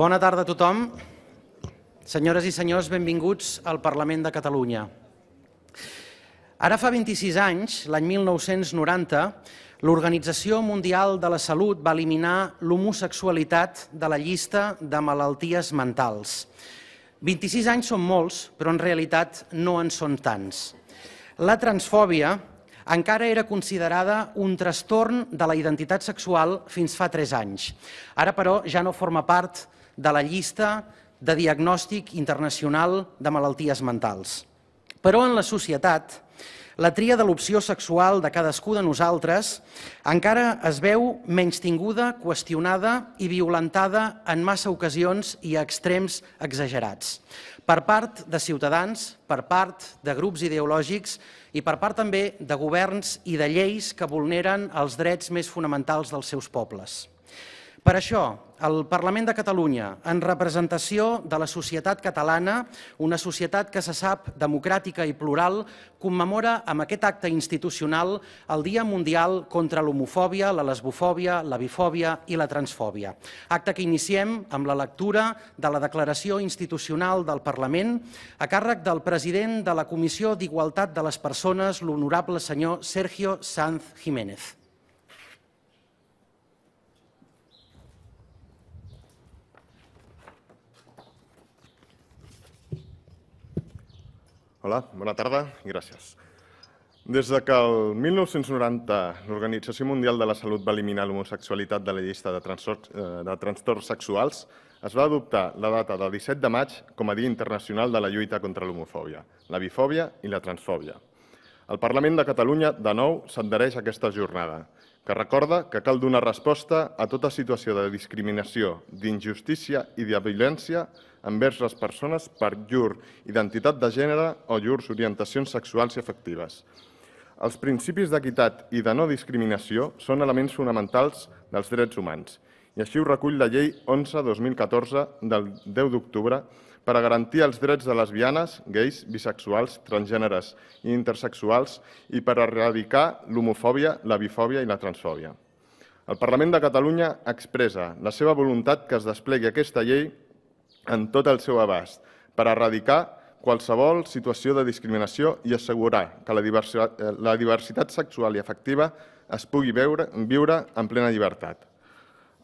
Bona tarda a tothom. Senyores i senyors, benvinguts al Parlament de Catalunya. Ara fa 26 anys, l'any 1990, l'Organització Mundial de la Salut va eliminar l'homosexualitat de la llista de malalties mentals. 26 anys són molts, però en realitat no en són tants. La transfòbia encara era considerada un trastorn de la identitat sexual fins fa 3 anys. Ara, però, ja no forma part de de la llista de diagnòstic internacional de malalties mentals. Però en la societat, la tria de l'opció sexual de cadascú de nosaltres encara es veu menys tinguda, qüestionada i violentada en massa ocasions i a extrems exagerats. Per part de ciutadans, per part de grups ideològics i per part també de governs i de lleis que vulneren els drets més fonamentals dels seus pobles. Per això, el Parlament de Catalunya, en representació de la societat catalana, una societat que se sap democràtica i plural, commemora amb aquest acte institucional el Dia Mundial contra l'homofòbia, la lesbofòbia, la bifòbia i la transfòbia. Acte que iniciem amb la lectura de la Declaració Institucional del Parlament a càrrec del president de la Comissió d'Igualtat de les Persones, l'honorable senyor Sergio Sanz Jiménez. Hola, bona tarda i gràcies. Des de que el 1990 l'Organització Mundial de la Salut va eliminar l'homosexualitat de la llista de trastorns, eh, de trastorns sexuals, es va adoptar la data del 17 de maig com a Dia Internacional de la Lluita contra l'Homofòbia, la Bifòbia i la Transfòbia. El Parlament de Catalunya, de nou, s'adhereix a aquesta jornada, que recorda que cal donar resposta a tota situació de discriminació, d'injustícia i de violència envers les persones per llur identitat de gènere o llurs orientacions sexuals i afectives. Els principis d'equitat i de no discriminació són elements fonamentals dels drets humans i així ho recull la llei 11-2014 del 10 d'octubre per a garantir els drets de lesbianes, gais, bisexuals, transgèneres i intersexuals i per a erradicar l'homofòbia, la bifòbia i la transfòbia. El Parlament de Catalunya expressa la seva voluntat que es desplegui aquesta llei en tot el seu abast per erradicar qualsevol situació de discriminació i assegurar que la diversitat, eh, la diversitat sexual i afectiva es pugui veure, viure en plena llibertat.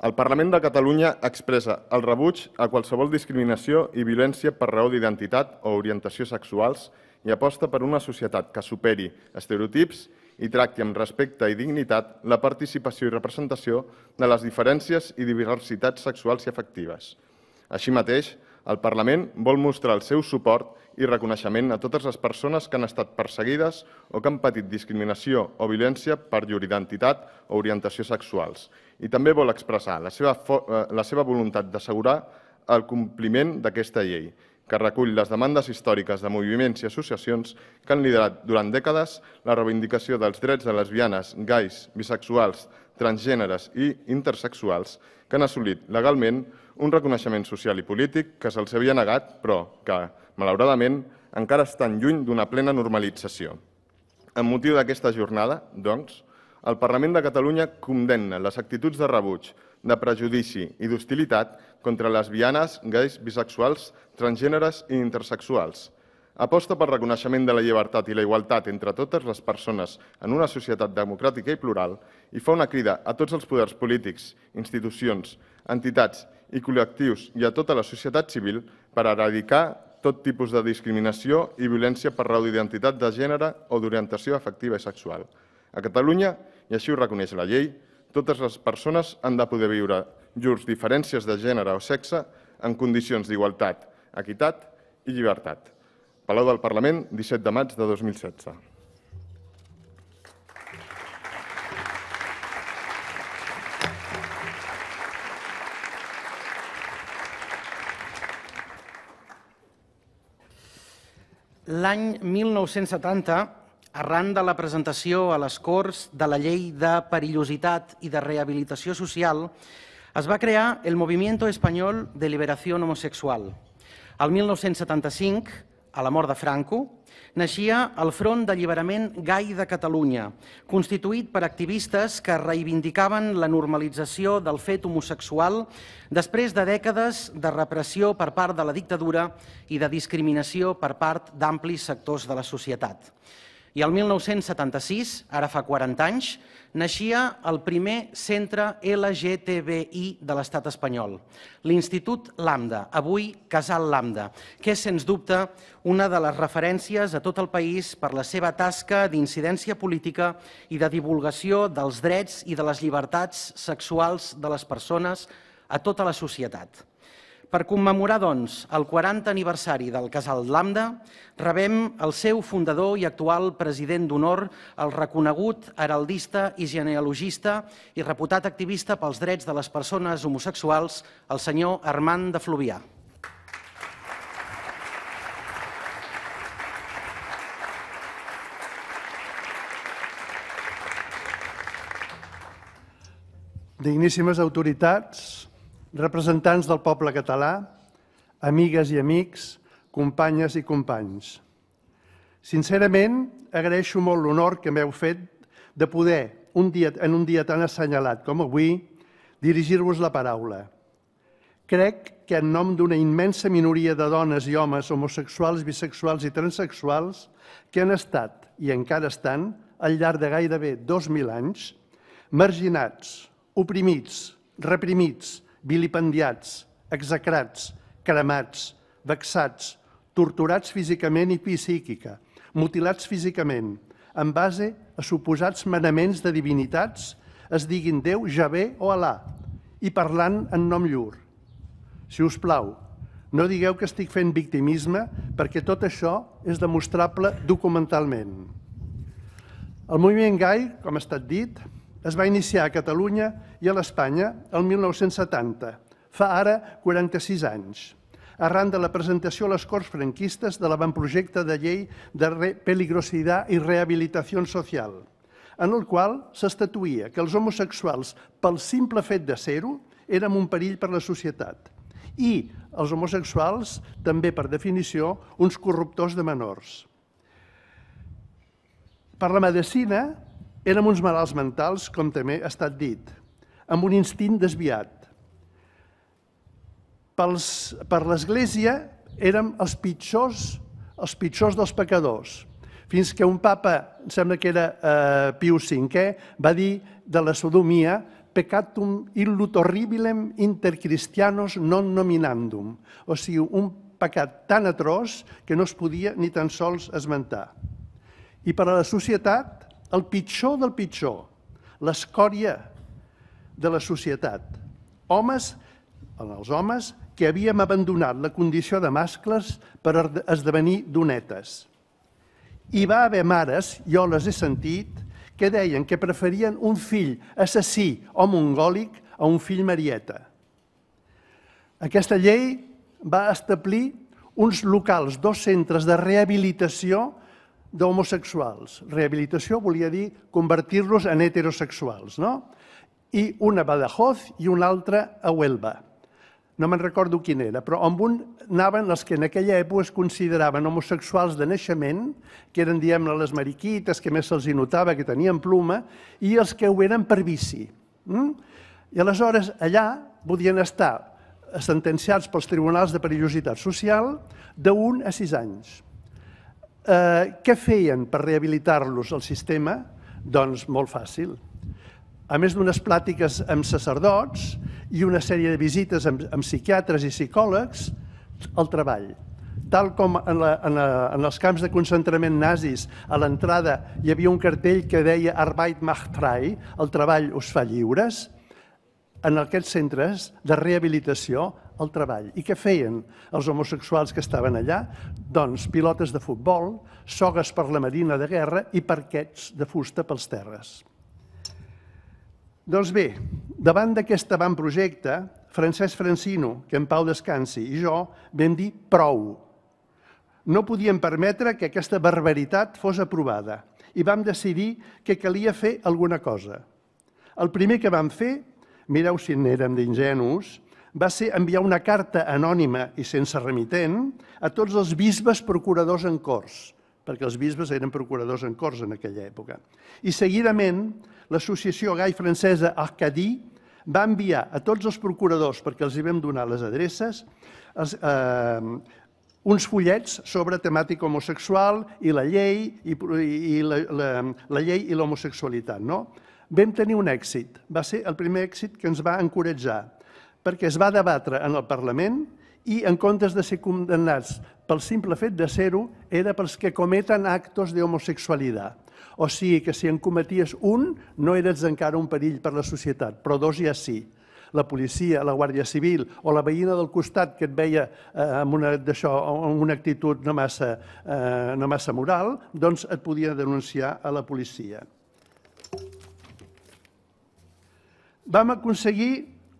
El Parlament de Catalunya expressa el rebuig a qualsevol discriminació i violència per raó d'identitat o orientació sexuals i aposta per una societat que superi estereotips i tracti amb respecte i dignitat la participació i representació de les diferències i diversitats sexuals i afectives. Així mateix, el Parlament vol mostrar el seu suport i reconeixement a totes les persones que han estat perseguides o que han patit discriminació o violència per llur identitat o orientació sexuals. I també vol expressar la seva, eh, la seva voluntat d'assegurar el compliment d'aquesta llei, que recull les demandes històriques de moviments i associacions que han liderat durant dècades la reivindicació dels drets de lesbianes, gais, bisexuals, transgèneres i intersexuals que han assolit legalment un reconeixement social i polític que se'ls havia negat, però que, malauradament, encara estan lluny d'una plena normalització. Amb motiu d'aquesta jornada, doncs, el Parlament de Catalunya condemna les actituds de rebuig, de prejudici i d'hostilitat contra lesbianes, gais, bisexuals, transgèneres i intersexuals – aposta pel reconeixement de la llibertat i la igualtat entre totes les persones en una societat democràtica i plural i fa una crida a tots els poders polítics, institucions, entitats i col·lectius i a tota la societat civil per erradicar tot tipus de discriminació i violència per raó d'identitat de gènere o d'orientació afectiva i sexual. A Catalunya, i així ho reconeix la llei, totes les persones han de poder viure llurs diferències de gènere o sexe en condicions d'igualtat, equitat i llibertat. Palau del Parlament, 17 de maig de 2016. L'any 1970, arran de la presentació a les Corts de la Llei de Perillositat i de Rehabilitació Social, es va crear el Movimiento Español de Liberación Homosexual. El 1975, a la mort de Franco, naixia el Front d'Alliberament Gai de Catalunya, constituït per activistes que reivindicaven la normalització del fet homosexual després de dècades de repressió per part de la dictadura i de discriminació per part d'amplis sectors de la societat. I el 1976, ara fa 40 anys, naixia el primer centre LGTBI de l'estat espanyol, l'Institut Lambda, avui Casal Lambda, que és, sens dubte, una de les referències a tot el país per la seva tasca d'incidència política i de divulgació dels drets i de les llibertats sexuals de les persones a tota la societat. Per commemorar, doncs, el 40 aniversari del Casal Lambda, rebem el seu fundador i actual president d'honor, el reconegut heraldista i genealogista i reputat activista pels drets de les persones homosexuals, el senyor Armand de Fluvià. Digníssimes autoritats, representants del poble català, amigues i amics, companyes i companys. Sincerament, agraeixo molt l'honor que m'heu fet de poder, un dia, en un dia tan assenyalat com avui, dirigir-vos la paraula. Crec que en nom d'una immensa minoria de dones i homes homosexuals, bisexuals i transexuals que han estat i encara estan, al llarg de gairebé 2.000 anys, marginats, oprimits, reprimits, vilipendiats, execrats, cremats, vexats, torturats físicament i psíquica, mutilats físicament, en base a suposats manaments de divinitats, es diguin Déu, Javé o Alà, i parlant en nom llur. Si us plau, no digueu que estic fent victimisme perquè tot això és demostrable documentalment. El moviment gai, com ha estat dit, es va iniciar a Catalunya i a l'Espanya el 1970, fa ara 46 anys, arran de la presentació a les Corts franquistes de l'avantprojecte de llei de peligrosidad i rehabilitació social, en el qual s'estatuïa que els homosexuals, pel simple fet de ser-ho, érem un perill per la societat i els homosexuals, també per definició, uns corruptors de menors. Per la medicina, érem uns malalts mentals, com també ha estat dit, amb un instint desviat. Pels, per l'Església érem els pitjors, els pitjors dels pecadors, fins que un papa, sembla que era eh, Pius V, va dir de la sodomia «pecatum illut horribilem intercristianos non nominandum», o sigui, un pecat tan atroç que no es podia ni tan sols esmentar. I per a la societat, el pitjor del pitjor, l'escòria de la societat. Homes, els homes, que havíem abandonat la condició de mascles per esdevenir donetes. Hi va haver mares, jo les he sentit, que deien que preferien un fill assassí o mongòlic a un fill marieta. Aquesta llei va establir uns locals, dos centres de rehabilitació d'homosexuals. Rehabilitació volia dir convertir-los en heterosexuals, no? I una a Badajoz i una altra a Huelva. No me'n recordo quin era, però amb un anaven els que en aquella època es consideraven homosexuals de naixement, que eren, diem ne les mariquites, que més se'ls notava, que tenien pluma, i els que ho eren per vici. Mm? I aleshores allà podien estar sentenciats pels tribunals de perillositat social d'un a sis anys. Eh, què feien per rehabilitar-los al sistema? Doncs molt fàcil. A més d'unes plàtiques amb sacerdots i una sèrie de visites amb, amb psiquiatres i psicòlegs, el treball. Tal com en, la, en, la, en els camps de concentrament nazis, a l'entrada hi havia un cartell que deia Arbeit macht frei, el treball us fa lliures, en aquests centres de rehabilitació el treball. I què feien els homosexuals que estaven allà? Doncs pilotes de futbol, sogues per la marina de guerra i parquets de fusta pels terres. Doncs bé, davant d'aquest avantprojecte, Francesc Francino, que en pau descansi, i jo vam dir prou. No podíem permetre que aquesta barbaritat fos aprovada i vam decidir que calia fer alguna cosa. El primer que vam fer, mireu si n'érem d'ingenus, va ser enviar una carta anònima i sense remitent a tots els bisbes procuradors en Corts, perquè els bisbes eren procuradors en Corts en aquella època. I seguidament, l'associació gai francesa Arcadí va enviar a tots els procuradors, perquè els hi vam donar les adreces, els, eh, uns fullets sobre temàtica homosexual i la llei i, i la, la, la llei i l'homosexualitat. No? Vam tenir un èxit, va ser el primer èxit que ens va encoratjar perquè es va debatre en el Parlament i en comptes de ser condemnats pel simple fet de ser-ho, era pels que cometen actos d'homosexualitat. O sigui que si en cometies un, no eres encara un perill per la societat, però dos ja sí. La policia, la Guàrdia Civil o la veïna del costat que et veia eh, amb, una, això, amb una actitud no massa, eh, no massa moral, doncs et podia denunciar a la policia. Vam aconseguir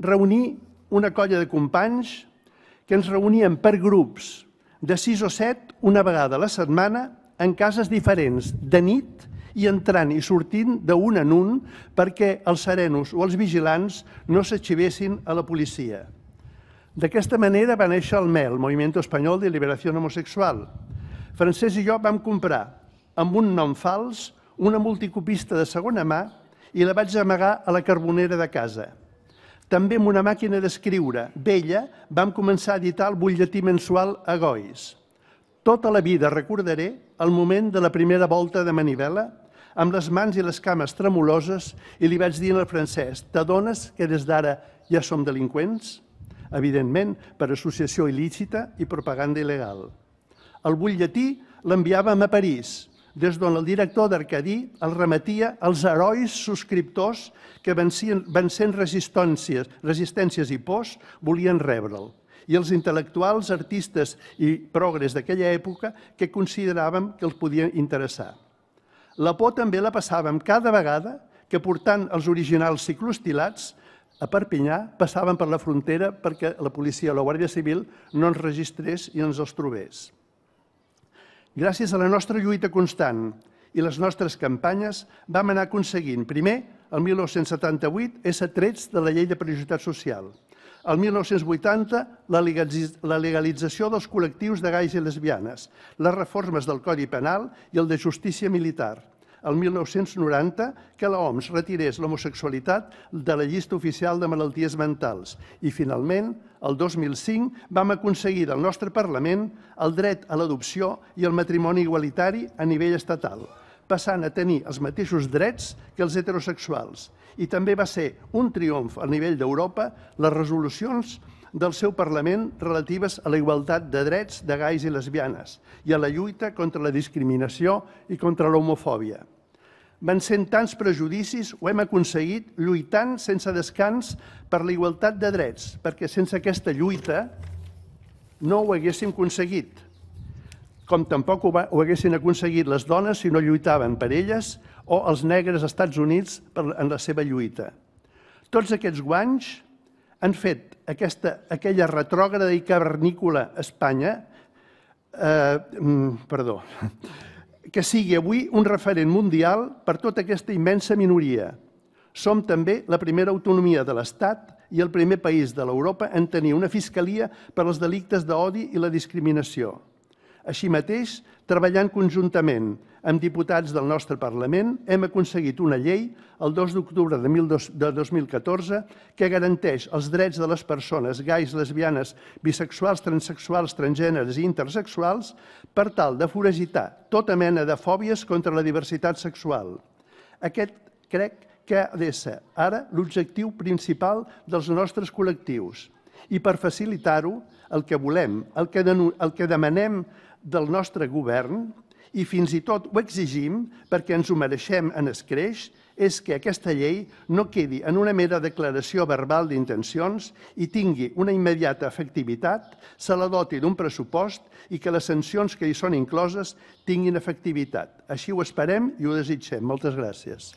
reunir una colla de companys que ens reuníem per grups de sis o set una vegada a la setmana en cases diferents de nit i entrant i sortint d'un en un perquè els serenos o els vigilants no s'atxivessin a la policia. D'aquesta manera va néixer el MEL, Moviment Espanyol de Liberació Homosexual. Francesc i jo vam comprar, amb un nom fals, una multicopista de segona mà i la vaig amagar a la carbonera de casa. També amb una màquina d'escriure, vella, vam començar a editar el butlletí mensual Agois. Tota la vida recordaré el moment de la primera volta de manivela amb les mans i les cames tremoloses i li vaig dir al francès, t'adones que des d'ara ja som delinqüents? Evidentment, per associació il·lícita i propaganda il·legal. El butlletí l'enviàvem a París, des d'on el director d'Arcadí el remetia als herois subscriptors que vencien, vencent resistències, resistències i pors volien rebre'l i els intel·lectuals, artistes i progres d'aquella època que consideràvem que els podien interessar. La por també la passàvem cada vegada que portant els originals ciclostilats a Perpinyà passaven per la frontera perquè la policia o la Guàrdia Civil no ens registrés i ens els trobés. Gràcies a la nostra lluita constant i les nostres campanyes vam anar aconseguint, primer, el 1978, ésser trets de la llei de prioritat social. El 1980, la legalització dels col·lectius de gais i lesbianes, les reformes del Codi Penal i el de Justícia Militar – el 1990 que l'OMS retirés l'homosexualitat de la llista oficial de malalties mentals i, finalment, el 2005 vam aconseguir del nostre Parlament el dret a l'adopció i el matrimoni igualitari a nivell estatal, passant a tenir els mateixos drets que els heterosexuals. I també va ser un triomf a nivell d'Europa les resolucions que del seu Parlament relatives a la igualtat de drets de gais i lesbianes i a la lluita contra la discriminació i contra l'homofòbia. Van sent tants prejudicis, ho hem aconseguit lluitant sense descans per la igualtat de drets, perquè sense aquesta lluita no ho haguéssim aconseguit, com tampoc ho, va, ho haguessin aconseguit les dones si no lluitaven per elles o els negres als Estats Units per, en la seva lluita. Tots aquests guanys han fet aquesta, aquella retrògrada i cavernícola Espanya, eh, mm, perdó, que sigui avui un referent mundial per tota aquesta immensa minoria. Som també la primera autonomia de l'Estat i el primer país de l'Europa en tenir una fiscalia per als delictes d'odi i la discriminació. Així mateix, treballant conjuntament amb diputats del nostre Parlament, hem aconseguit una llei, el 2 d'octubre de 2014, que garanteix els drets de les persones gais, lesbianes, bisexuals, transexuals, transgèneres i intersexuals per tal de foragitar tota mena de fòbies contra la diversitat sexual. Aquest, crec, que ha ser ara l'objectiu principal dels nostres col·lectius. I per facilitar-ho, el que volem, el que, el que demanem del nostre govern, i fins i tot ho exigim perquè ens ho mereixem en escreix, és que aquesta llei no quedi en una mera declaració verbal d'intencions i tingui una immediata efectivitat, se la doti d'un pressupost i que les sancions que hi són incloses tinguin efectivitat. Així ho esperem i ho desitgem. Moltes gràcies.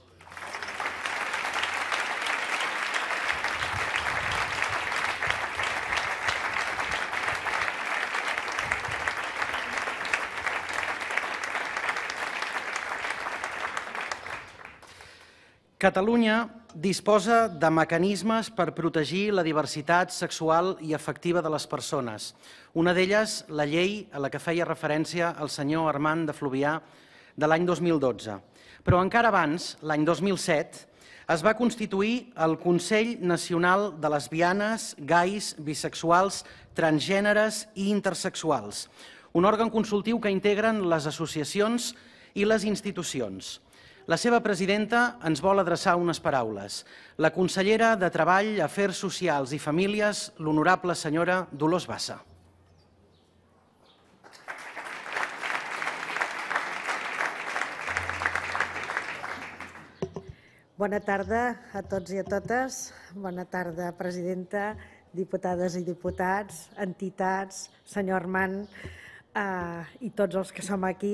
Catalunya disposa de mecanismes per protegir la diversitat sexual i afectiva de les persones. Una d'elles, la llei a la que feia referència el senyor Armand de Fluvià de l'any 2012. Però encara abans, l'any 2007, es va constituir el Consell Nacional de Lesbianes, Gais, Bisexuals, Transgèneres i Intersexuals, un òrgan consultiu que integren les associacions i les institucions. La seva presidenta ens vol adreçar unes paraules. La consellera de Treball, Afers Socials i Famílies, l'honorable senyora Dolors Bassa. Bona tarda a tots i a totes. Bona tarda, presidenta, diputades i diputats, entitats, senyor Armand eh, i tots els que som aquí.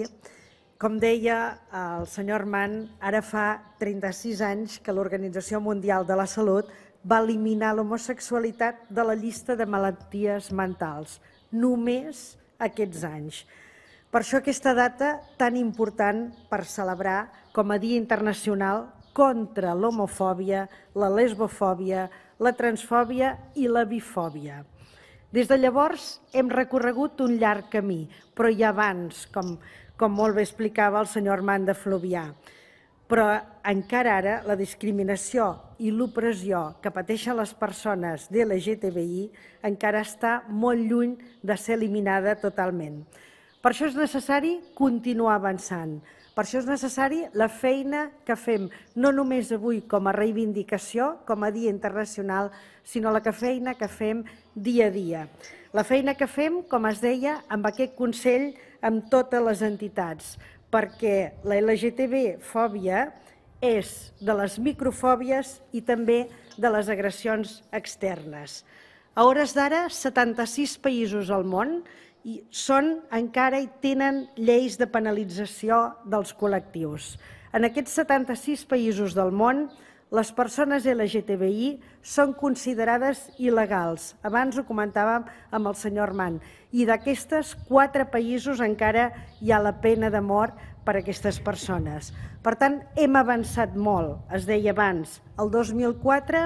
Com deia el senyor Armand, ara fa 36 anys que l'Organització Mundial de la Salut va eliminar l'homosexualitat de la llista de malalties mentals. Només aquests anys. Per això aquesta data tan important per celebrar com a Dia Internacional contra l'homofòbia, la lesbofòbia, la transfòbia i la bifòbia. Des de llavors hem recorregut un llarg camí, però ja abans, com com molt bé explicava el senyor Armand de Fluvià. Però encara ara la discriminació i l'opressió que pateixen les persones de l'LGTBI encara està molt lluny de ser eliminada totalment. Per això és necessari continuar avançant. Per això és necessari la feina que fem, no només avui com a reivindicació, com a Dia Internacional, sinó la que feina que fem dia a dia. La feina que fem, com es deia, amb aquest Consell, amb totes les entitats, perquè la LGTB-fòbia és de les microfòbies i també de les agressions externes. A hores d'ara, 76 països al món i són encara i tenen lleis de penalització dels col·lectius. En aquests 76 països del món, les persones LGTBI són considerades il·legals. Abans ho comentàvem amb el senyor Armand. I d'aquestes, quatre països encara hi ha la pena de mort per a aquestes persones. Per tant, hem avançat molt, es deia abans. El 2004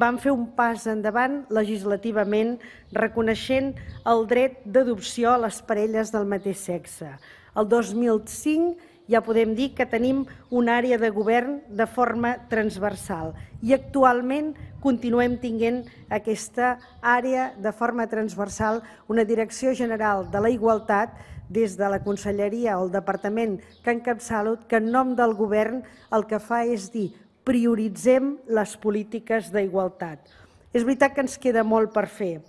vam fer un pas endavant legislativament reconeixent el dret d'adopció a les parelles del mateix sexe. El 2005 ja podem dir que tenim una àrea de govern de forma transversal i actualment continuem tinguent aquesta àrea de forma transversal, una direcció general de la igualtat des de la Conselleria o el Departament que encapçalo, que en nom del govern el que fa és dir prioritzem les polítiques d'igualtat. És veritat que ens queda molt per fer.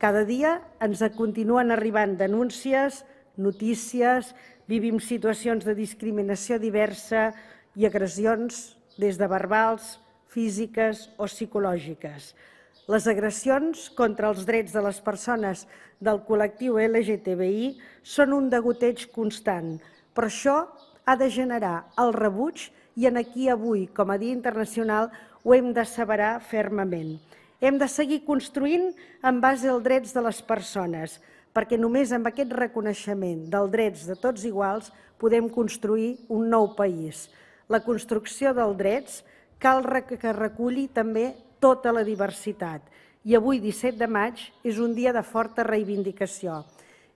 Cada dia ens continuen arribant denúncies, notícies, Vivim situacions de discriminació diversa i agressions des de verbals, físiques o psicològiques. Les agressions contra els drets de les persones del col·lectiu LGTBI són un degoteig constant, però això ha de generar el rebuig i en aquí avui, com a Dia Internacional, ho hem de saberar fermament. Hem de seguir construint en base als drets de les persones, perquè només amb aquest reconeixement dels drets de tots iguals podem construir un nou país. La construcció dels drets cal que reculli també tota la diversitat. I avui, 17 de maig, és un dia de forta reivindicació.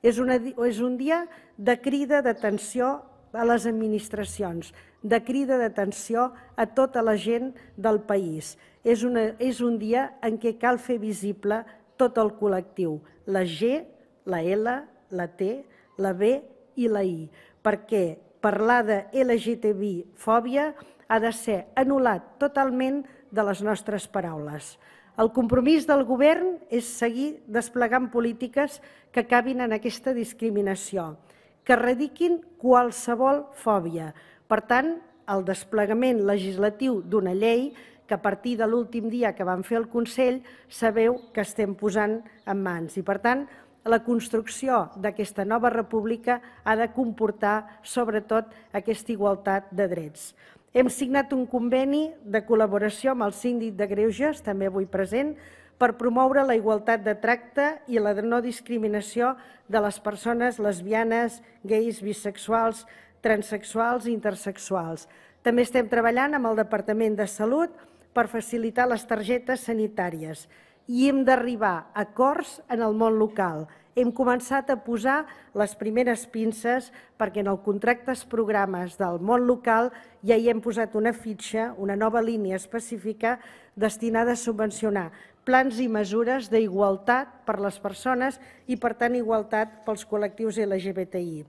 És, una, és un dia de crida d'atenció a les administracions, de crida d'atenció a tota la gent del país. És, una, és un dia en què cal fer visible tot el col·lectiu, la G la L, la T, la B i la I, perquè parlar de LGTBI-fòbia ha de ser anul·lat totalment de les nostres paraules. El compromís del govern és seguir desplegant polítiques que acabin en aquesta discriminació, que erradiquin qualsevol fòbia. Per tant, el desplegament legislatiu d'una llei que a partir de l'últim dia que vam fer el Consell sabeu que estem posant en mans. I per tant, la construcció d'aquesta nova república ha de comportar, sobretot, aquesta igualtat de drets. Hem signat un conveni de col·laboració amb el síndic de Greuges, també avui present, per promoure la igualtat de tracte i la no discriminació de les persones lesbianes, gais, bisexuals, transsexuals i intersexuals. També estem treballant amb el Departament de Salut per facilitar les targetes sanitàries i hem d'arribar a acords en el món local. Hem començat a posar les primeres pinces perquè en el contractes programes del món local ja hi hem posat una fitxa, una nova línia específica destinada a subvencionar plans i mesures d'igualtat per les persones i, per tant, igualtat pels col·lectius LGBTI.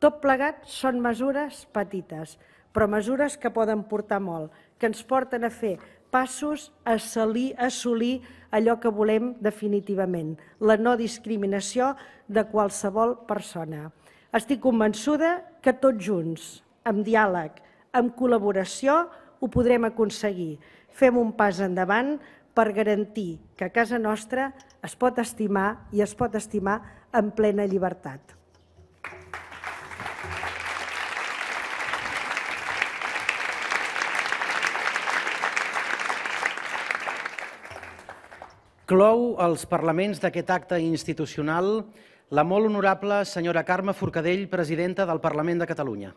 Tot plegat són mesures petites, però mesures que poden portar molt, que ens porten a fer passos a assolir, a assolir allò que volem definitivament, la no discriminació de qualsevol persona. Estic convençuda que tots junts, amb diàleg, amb col·laboració, ho podrem aconseguir. Fem un pas endavant per garantir que a casa nostra es pot estimar i es pot estimar en plena llibertat. Clou els parlaments d'aquest acte institucional la molt honorable senyora Carme Forcadell, presidenta del Parlament de Catalunya.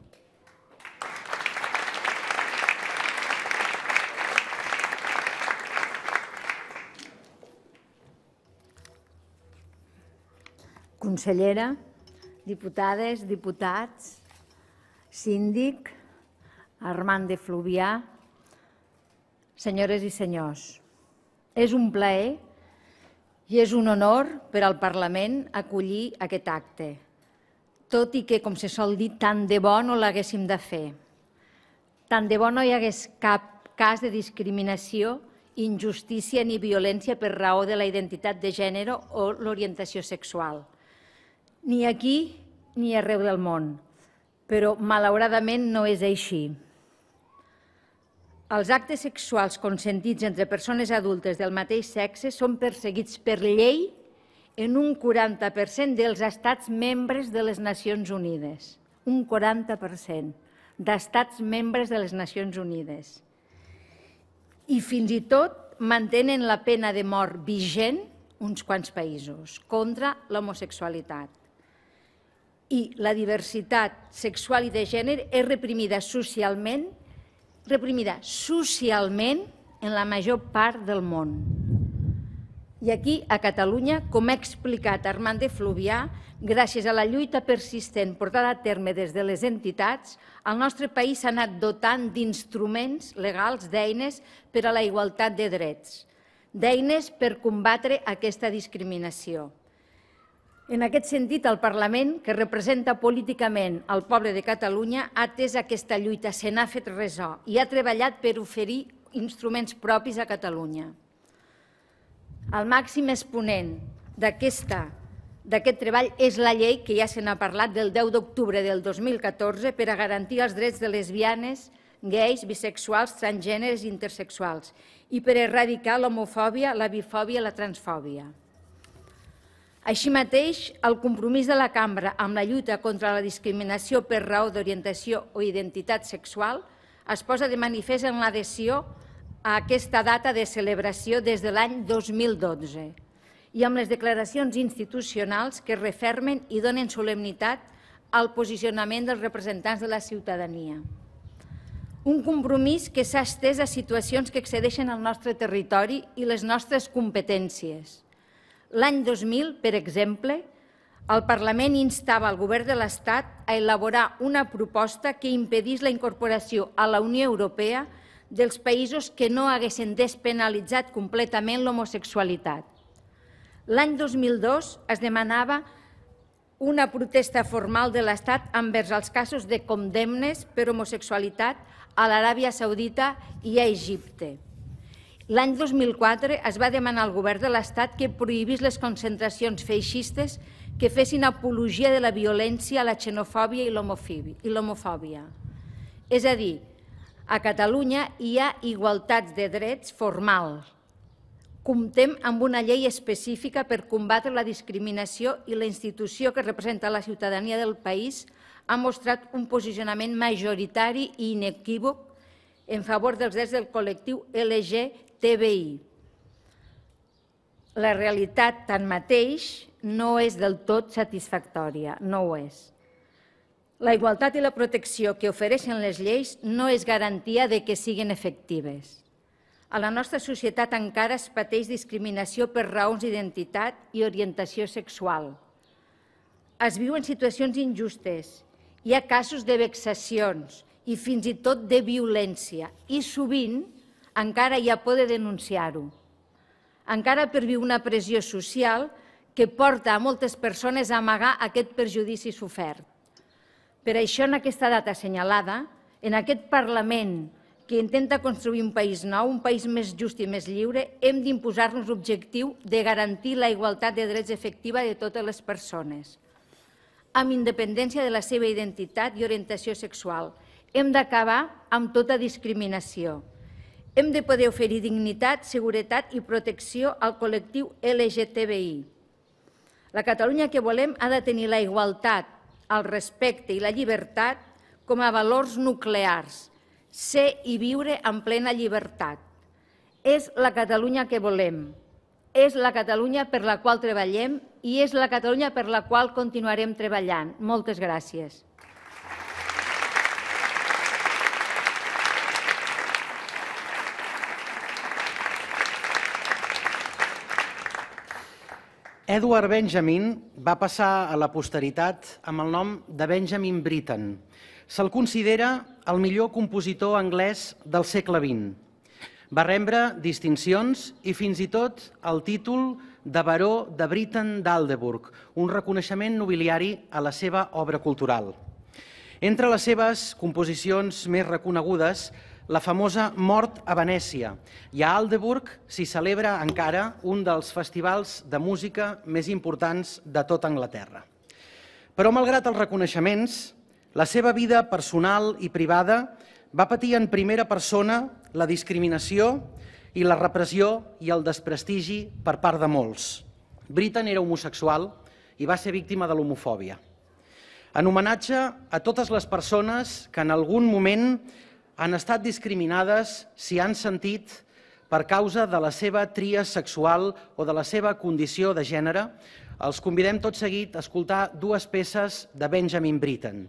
Consellera, diputades, diputats, síndic, Armand de Fluvià, senyores i senyors, és un plaer i és un honor per al Parlament acollir aquest acte, tot i que, com se sol dir, tant de bo no l'haguéssim de fer. Tant de bo no hi hagués cap cas de discriminació, injustícia ni violència per raó de la identitat de gènere o l'orientació sexual. Ni aquí ni arreu del món, però malauradament no és així. Els actes sexuals consentits entre persones adultes del mateix sexe són perseguits per llei en un 40% dels estats membres de les Nacions Unides. Un 40% d'estats membres de les Nacions Unides. I fins i tot mantenen la pena de mort vigent uns quants països contra l'homosexualitat. I la diversitat sexual i de gènere és reprimida socialment reprimida socialment en la major part del món. I aquí, a Catalunya, com ha explicat Armand de Fluvià, gràcies a la lluita persistent portada a terme des de les entitats, el nostre país s'ha anat dotant d'instruments legals, d'eines per a la igualtat de drets, d'eines per combatre aquesta discriminació. En aquest sentit, el Parlament, que representa políticament el poble de Catalunya, ha atès aquesta lluita, se n'ha fet resò i ha treballat per oferir instruments propis a Catalunya. El màxim exponent d'aquest treball és la llei, que ja se n'ha parlat, del 10 d'octubre del 2014 per a garantir els drets de lesbianes, gais, bisexuals, transgèneres i intersexuals i per erradicar l'homofòbia, la bifòbia i la transfòbia. Així mateix, el compromís de la cambra amb la lluita contra la discriminació per raó d'orientació o identitat sexual es posa de manifest en l'adhesió a aquesta data de celebració des de l'any 2012 i amb les declaracions institucionals que refermen i donen solemnitat al posicionament dels representants de la ciutadania. Un compromís que s'ha estès a situacions que excedeixen el nostre territori i les nostres competències – L'any 2000, per exemple, el Parlament instava el govern de l'Estat a elaborar una proposta que impedís la incorporació a la Unió Europea dels països que no haguessin despenalitzat completament l'homosexualitat. L'any 2002 es demanava una protesta formal de l'Estat envers els casos de condemnes per homosexualitat a l'Aràbia Saudita i a Egipte. L'any 2004 es va demanar al govern de l'Estat que prohibís les concentracions feixistes que fessin apologia de la violència, la xenofòbia i l'homofòbia. És a dir, a Catalunya hi ha igualtats de drets formal. Comptem amb una llei específica per combatre la discriminació i la institució que representa la ciutadania del país ha mostrat un posicionament majoritari i inequívoc en favor dels drets del col·lectiu LGTB TBI. La realitat, tanmateix, no és del tot satisfactòria, no ho és. La igualtat i la protecció que ofereixen les lleis no és garantia de que siguin efectives. A la nostra societat encara es pateix discriminació per raons d'identitat i orientació sexual. Es viuen situacions injustes, hi ha casos de vexacions i fins i tot de violència i sovint encara ja de denunciar-ho. Encara perviu una pressió social que porta a moltes persones a amagar aquest perjudici sofert. Per això, en aquesta data assenyalada, en aquest Parlament que intenta construir un país nou, un país més just i més lliure, hem d'imposar-nos l'objectiu de garantir la igualtat de drets efectiva de totes les persones, amb independència de la seva identitat i orientació sexual. Hem d'acabar amb tota discriminació. Hem de poder oferir dignitat, seguretat i protecció al col·lectiu LGTBI. La Catalunya que volem ha de tenir la igualtat, el respecte i la llibertat com a valors nuclears, ser i viure en plena llibertat. És la Catalunya que volem, és la Catalunya per la qual treballem i és la Catalunya per la qual continuarem treballant. Moltes gràcies. Edward Benjamin va passar a la posteritat amb el nom de Benjamin Britten. Se'l considera el millor compositor anglès del segle XX. Va rebre distincions i fins i tot el títol de baró de Britten d'Aldeburg, un reconeixement nobiliari a la seva obra cultural. Entre les seves composicions més reconegudes la famosa Mort a Venècia, i a Aldeburg s'hi celebra encara un dels festivals de música més importants de tot Anglaterra. Però malgrat els reconeixements, la seva vida personal i privada va patir en primera persona la discriminació i la repressió i el desprestigi per part de molts. Britain era homosexual i va ser víctima de l'homofòbia. En homenatge a totes les persones que en algun moment han estat discriminades si han sentit per causa de la seva tria sexual o de la seva condició de gènere, els convidem tot seguit a escoltar dues peces de Benjamin Britten,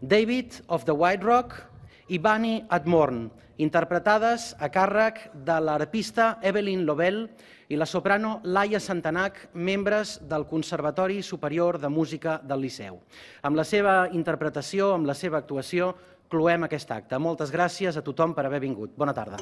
David of the White Rock i Bunny at Morn, interpretades a càrrec de l'arpista Evelyn Lobel i la soprano Laia Santanac, membres del Conservatori Superior de Música del Liceu. Amb la seva interpretació, amb la seva actuació, cloem aquest acte. Moltes gràcies a tothom per haver vingut. Bona tarda.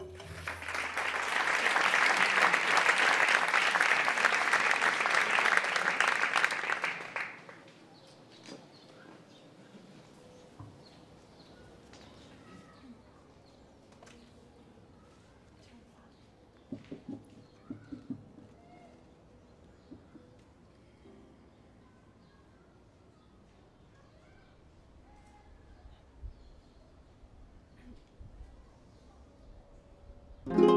you